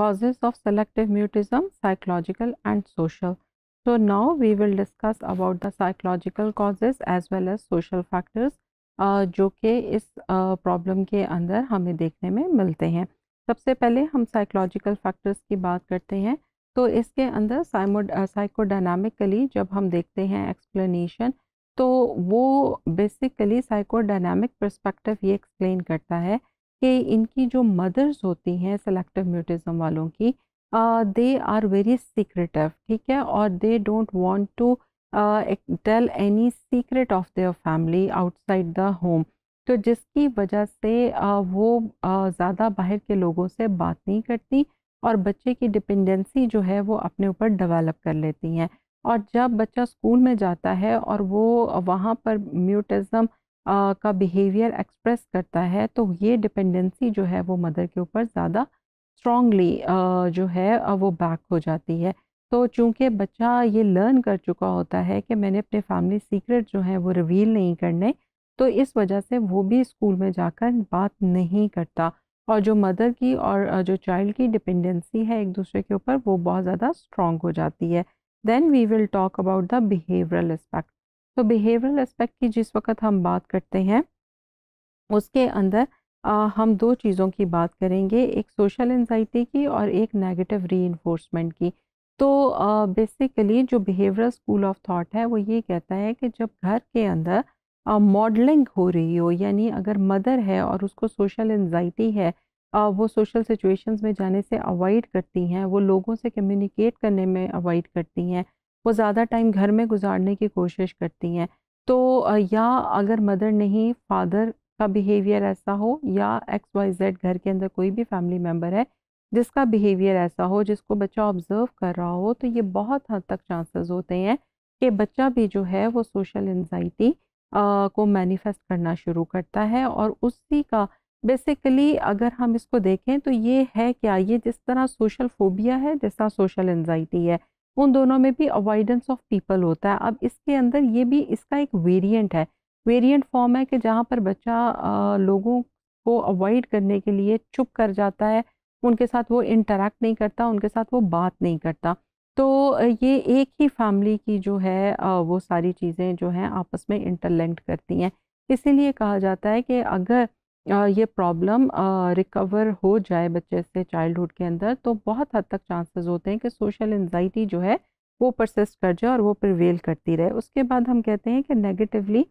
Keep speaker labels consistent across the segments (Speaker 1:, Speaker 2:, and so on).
Speaker 1: causes of selective mutism psychological and social so now we will discuss about the psychological causes as well as social factors uh, जो कि इस problem uh, के अंदर हमें देखने में मिलते हैं सबसे पहले हम साइकोलॉजिकल फैक्टर्स की बात करते हैं तो इसके अंदर साइमोड साइकोडायनामिकली uh, जब हम देखते हैं एक्सप्लेनेशन तो वो बेसिकली साइकोडायनामिक पर्सपेक्टिव ये एक्सप्लेन करता है कि इनकी जो मदर्स होती हैं सेलेक्टिव म्यूटिज़म वालों की दे आर वेरी सीक्रेटिव ठीक है और they don't want to tell any secret of their family outside the home तो जिसकी वजह से uh, वो uh, ज़्यादा बाहर के लोगों से बात नहीं करती और बच्चे की डिपेंडेंसी जो है वो अपने ऊपर डेवलप कर लेती हैं और जब बच्चा स्कूल में जाता है और वो वहाँ पर म्यूटिज़म का बिहेवियर एक्सप्रेस करता है तो ये डिपेंडेंसी जो है वो मदर के ऊपर ज़्यादा स्ट्रॉन्गली जो है वो बैक हो जाती है तो चूंकि बच्चा ये लर्न कर चुका होता है कि मैंने अपने फैमिली सीक्रेट जो है वो रिवील नहीं करने तो इस वजह से वो भी स्कूल में जाकर बात नहीं करता और जो मदर की और जो चाइल्ड की डिपेंडेंसी है एक दूसरे के ऊपर वो बहुत ज़्यादा स्ट्रॉन्ग हो जाती है then we will talk about the behavioural aspect तो बिहेवियरल एस्पेक्ट की जिस वक्त हम बात करते हैं उसके अंदर आ, हम दो चीज़ों की बात करेंगे एक सोशल एनजाइटी की और एक नेगेटिव री की तो आ, बेसिकली जो बिहेवियरल स्कूल ऑफ थॉट है वो ये कहता है कि जब घर के अंदर मॉडलिंग हो रही हो यानी अगर मदर है और उसको सोशल एनजाइटी है आ, वो सोशल सिचुएशंस में जाने से अवॉइड करती हैं वो लोगों से कम्युनिकेट करने में अवॉइड करती हैं वो ज़्यादा टाइम घर में गुजारने की कोशिश करती हैं तो या अगर मदर नहीं फादर का बिहेवियर ऐसा हो या एक्स वाई जेड घर के अंदर कोई भी फैमिली मेम्बर है जिसका बिहेवियर ऐसा हो जिसको बच्चा ऑब्ज़र्व कर रहा हो तो ये बहुत हद तक चांसेस होते हैं कि बच्चा भी जो है वो सोशल एनजाइटी को मैनिफेस्ट करना शुरू करता है और उसी का बेसिकली अगर हम इसको देखें तो ये है क्या ये जिस तरह सोशल फोबिया है जिस तरह सोशल एनजाइटी है उन दोनों में भी अवॉइडेंस ऑफ पीपल होता है अब इसके अंदर ये भी इसका एक वेरिएंट है वेरिएंट फॉर्म है कि जहाँ पर बच्चा लोगों को अवॉइड करने के लिए चुप कर जाता है उनके साथ वो इंटरेक्ट नहीं करता उनके साथ वो बात नहीं करता तो ये एक ही फैमिली की जो है वो सारी चीज़ें जो हैं आपस में इंटरलिंक्ड करती हैं इसीलिए कहा जाता है कि अगर ये प्रॉब्लम रिकवर हो जाए बच्चे से चाइल्डहुड के अंदर तो बहुत हद तक चांसेस होते हैं कि सोशल एनजाइटी जो है वो परसिस्ट कर जाए और वो प्रिवेल करती रहे उसके बाद हम कहते हैं कि negatively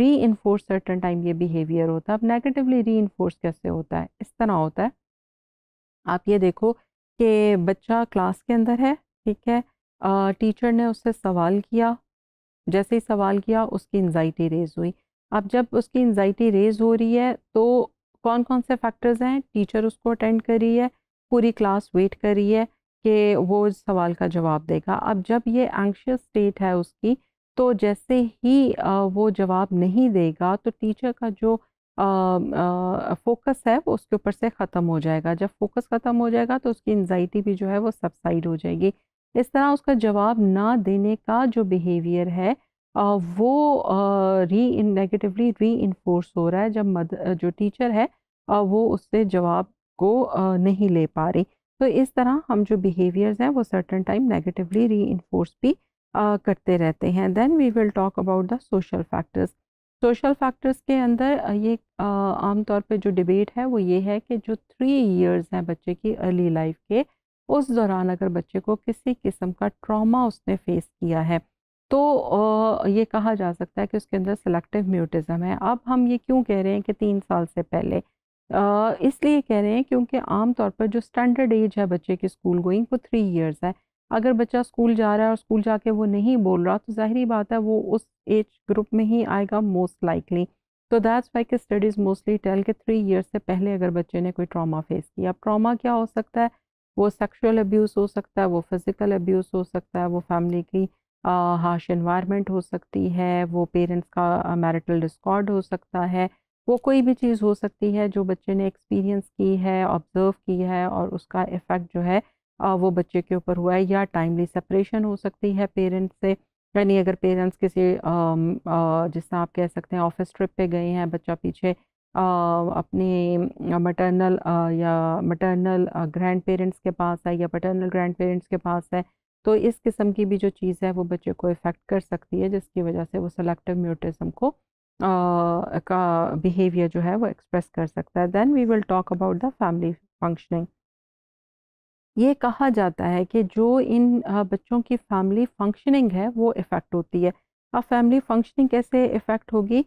Speaker 1: reinforce certain time ये बिहेवियर होता है अब नेगेटिवली री इन्फोर्स कैसे होता है इस तरह होता है आप ये देखो कि बच्चा क्लास के अंदर है ठीक है आ, टीचर ने उससे सवाल किया जैसे ही सवाल किया उसकी एनजाइटी रेज हुई अब जब उसकी एनजाइटी रेज हो रही है तो कौन कौन से फैक्टर्स हैं टीचर उसको अटेंड कर रही है पूरी क्लास वेट कर रही है कि वो इस सवाल का जवाब देगा अब जब ये एंक्शियस स्टेट है उसकी तो जैसे ही वो जवाब नहीं देगा तो टीचर का जो फोकस है वो उसके ऊपर से ख़त्म हो जाएगा जब फोकस ख़त्म हो जाएगा तो उसकी एनजाइटी भी जो है वो सबसाइड हो जाएगी इस तरह उसका जवाब ना देने का जो बिहेवियर है वो री नेगेटिवली री इन्फोर्स हो रहा है जब मद जो टीचर है वो उससे जवाब को नहीं ले पा रही तो इस तरह हम जो बिहेवियर्स हैं वो certain time negatively reinforce भी करते रहते हैं then we will talk about the social factors social factors के अंदर ये आमतौर पे जो डिबेट है वो ये है कि जो थ्री इयर्स हैं बच्चे की अर्ली लाइफ के उस दौरान अगर बच्चे को किसी किस्म का ट्रॉमा उसने फेस किया है तो ये कहा जा सकता है कि उसके अंदर सेलेक्टिव म्यूटिज़म है अब हम ये क्यों कह रहे हैं कि तीन साल से पहले इसलिए कह रहे हैं क्योंकि आम तौर पर जो स्टैंडर्ड एज है बच्चे की स्कूल गोइंग वो थ्री इयर्स है अगर बच्चा स्कूल जा रहा है और स्कूल जाके वो नहीं बोल रहा तो ज़ाहरी बात है वो उस एज ग्रुप में ही आएगा मोस्ट लाइकली तो दैट्स वाई के स्टडीज़ मोस्टली टेल के थ्री ईयर्स से पहले अगर बच्चे ने कोई ट्रामा फेस किया अब ट्रामा क्या हो सकता है वो सेक्शुअल अब्यूज़ हो सकता है वो फिज़िकल अब्यूज़ हो सकता है वो फैमिली की हार्श इन्वायरमेंट हो सकती है वो पेरेंट्स का मैरिटल डिस्कॉर्ड हो सकता है वो कोई भी चीज़ हो सकती है जो बच्चे ने एक्सपीरियंस की है ऑब्ज़र्व की है और उसका इफ़ेक्ट जो है वो बच्चे के ऊपर हुआ है या टाइमली सेपरेशन हो सकती है पेरेंट्स से यानी अगर पेरेंट्स किसी जिस आप कह सकते हैं ऑफिस ट्रिप पे गए हैं बच्चा पीछे अपने मटर्नल या मटर्नल ग्रैंड पेरेंट्स के पास है या पटर्नल ग्रैंड पेरेंट्स के पास है तो इस किस्म की भी जो चीज़ है वो बच्चे को इफ़ेक्ट कर सकती है जिसकी वजह से वो सेलेक्टिव म्यूटिज़म को आ, का बिहेवियर जो है वो एक्सप्रेस कर सकता है then we will talk about the family functioning ये कहा जाता है कि जो इन बच्चों की फैमिली फंक्शनिंग है वो इफ़ेक्ट होती है अब फैमिली फंक्शनिंग कैसे इफ़ेक्ट होगी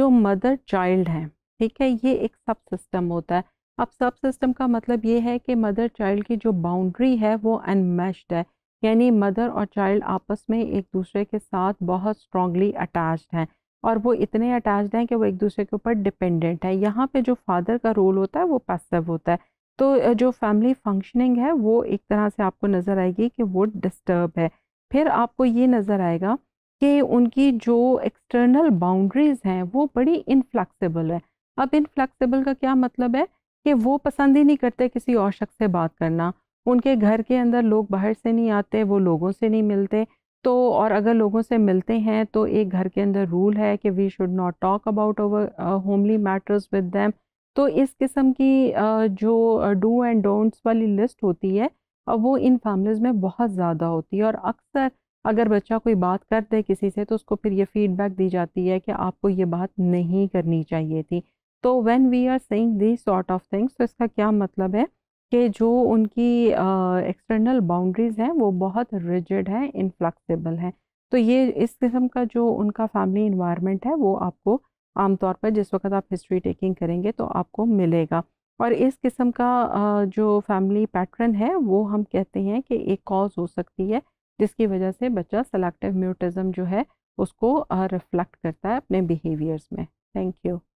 Speaker 1: जो मदर चाइल्ड हैं ठीक है ये एक सब सिस्टम होता है अब सब सिस्टम का मतलब ये है कि मदर चाइल्ड की जो बाउंड्री है वो अनमेश्ड है यानी मदर और चाइल्ड आपस में एक दूसरे के साथ बहुत स्ट्रांगली अटैच्ड हैं और वो इतने अटैच्ड हैं कि वो एक दूसरे के ऊपर डिपेंडेंट है यहाँ पे जो फादर का रोल होता है वो पैसिव होता है तो जो फैमिली फंक्शनिंग है वो एक तरह से आपको नज़र आएगी कि वो डिस्टर्ब है फिर आपको ये नज़र आएगा कि उनकी जो एक्सटर्नल बाउंड्रीज़ हैं वो बड़ी इनफ्लैक्सीबल है अब इनफ्लैक्सीबल का क्या मतलब है कि वो पसंद ही नहीं करते किसी और शख्स से बात करना उनके घर के अंदर लोग बाहर से नहीं आते वो लोगों से नहीं मिलते तो और अगर लोगों से मिलते हैं तो एक घर के अंदर रूल है कि we should not talk about over homely matters with them तो इस किस्म की uh, जो डू एंड डोंट्स वाली लिस्ट होती है वो इन फैमिलीज़ में बहुत ज़्यादा होती है और अक्सर अगर बच्चा कोई बात कर दे किसी से तो उसको फिर ये फीडबैक दी जाती है कि आपको ये बात नहीं करनी चाहिए थी तो when we are saying the sort of things तो इसका क्या मतलब है कि जो उनकी एक्सटर्नल बाउंड्रीज़ हैं वो बहुत रिजिड हैं इनफ्लक्सिबल हैं तो ये इस किस्म का जो उनका फैमिली इन्वायरमेंट है वो आपको आमतौर पर जिस वक्त आप हिस्ट्री टेकिंग करेंगे तो आपको मिलेगा और इस किस्म का जो फैमिली पैटर्न है वो हम कहते हैं कि एक कॉज हो सकती है जिसकी वजह से बच्चा सेलेक्टिव म्यूटिज़म जो है उसको रिफ्लेक्ट करता है अपने बिहेवियर्स में थैंक यू